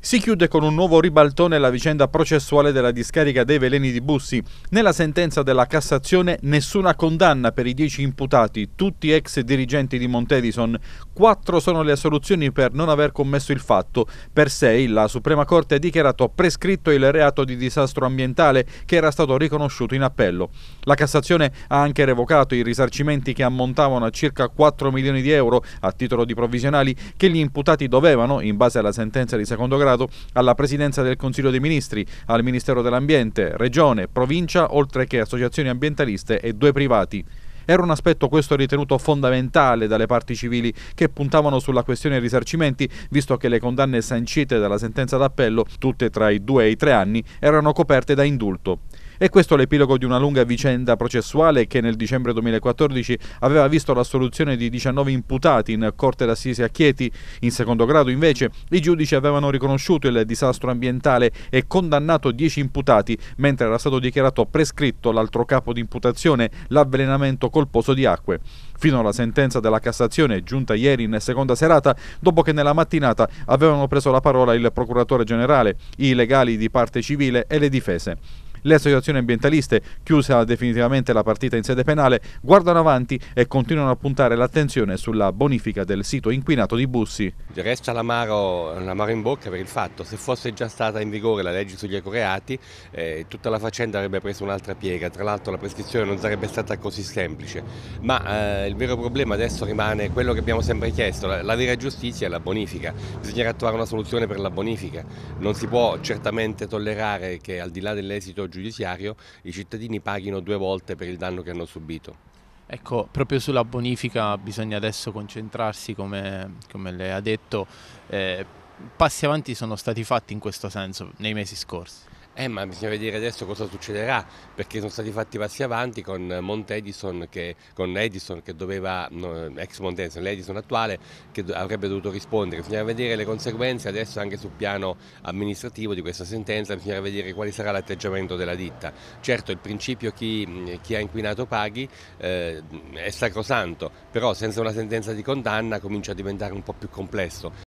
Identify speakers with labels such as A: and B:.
A: Si chiude con un nuovo ribaltone la vicenda processuale della discarica dei veleni di Bussi. Nella sentenza della Cassazione nessuna condanna per i dieci imputati, tutti ex dirigenti di Montedison. Quattro sono le assoluzioni per non aver commesso il fatto. Per sei la Suprema Corte ha dichiarato prescritto il reato di disastro ambientale che era stato riconosciuto in appello. La Cassazione ha anche revocato i risarcimenti che ammontavano a circa 4 milioni di euro a titolo di provvisionali che gli imputati dovevano, in base alla sentenza di secondo grado, consacrato alla Presidenza del Consiglio dei Ministri, al Ministero dell'Ambiente, Regione, Provincia, oltre che associazioni ambientaliste e due privati. Era un aspetto questo ritenuto fondamentale dalle parti civili che puntavano sulla questione risarcimenti, visto che le condanne sancite dalla sentenza d'appello, tutte tra i due e i tre anni, erano coperte da indulto. E questo è l'epilogo di una lunga vicenda processuale che nel dicembre 2014 aveva visto l'assoluzione di 19 imputati in Corte d'Assise a Chieti. In secondo grado, invece, i giudici avevano riconosciuto il disastro ambientale e condannato 10 imputati, mentre era stato dichiarato prescritto l'altro capo di imputazione, l'avvelenamento colposo di acque. Fino alla sentenza della Cassazione, giunta ieri in seconda serata, dopo che nella mattinata avevano preso la parola il procuratore generale, i legali di parte civile e le difese. Le associazioni ambientaliste, chiusa definitivamente la partita in sede penale, guardano avanti e continuano a puntare l'attenzione sulla bonifica del sito inquinato di Bussi.
B: Resta l'amaro, l'amaro in bocca per il fatto, che se fosse già stata in vigore la legge sugli ecoreati, eh, tutta la faccenda avrebbe preso un'altra piega, tra l'altro la prescrizione non sarebbe stata così semplice, ma eh, il vero problema adesso rimane quello che abbiamo sempre chiesto, la, la vera giustizia è la bonifica, bisognerà trovare una soluzione per la bonifica, non si può certamente tollerare che al di là dell'esito giudiziario i cittadini paghino due volte per il danno che hanno subito. Ecco, proprio sulla bonifica
C: bisogna adesso concentrarsi, come, come lei ha detto, eh, passi avanti sono stati fatti in questo senso nei mesi scorsi.
B: Eh, ma bisogna vedere adesso cosa succederà, perché sono stati fatti passi avanti con Mont Edison, che, con Edison che doveva, no, ex Mont Edison, l'Edison attuale, che do, avrebbe dovuto rispondere. Bisogna vedere le conseguenze adesso anche sul piano amministrativo di questa sentenza, bisogna vedere quale sarà l'atteggiamento della ditta. Certo, il principio chi, chi ha inquinato paghi eh, è sacrosanto, però senza una sentenza di condanna comincia a diventare un po' più complesso.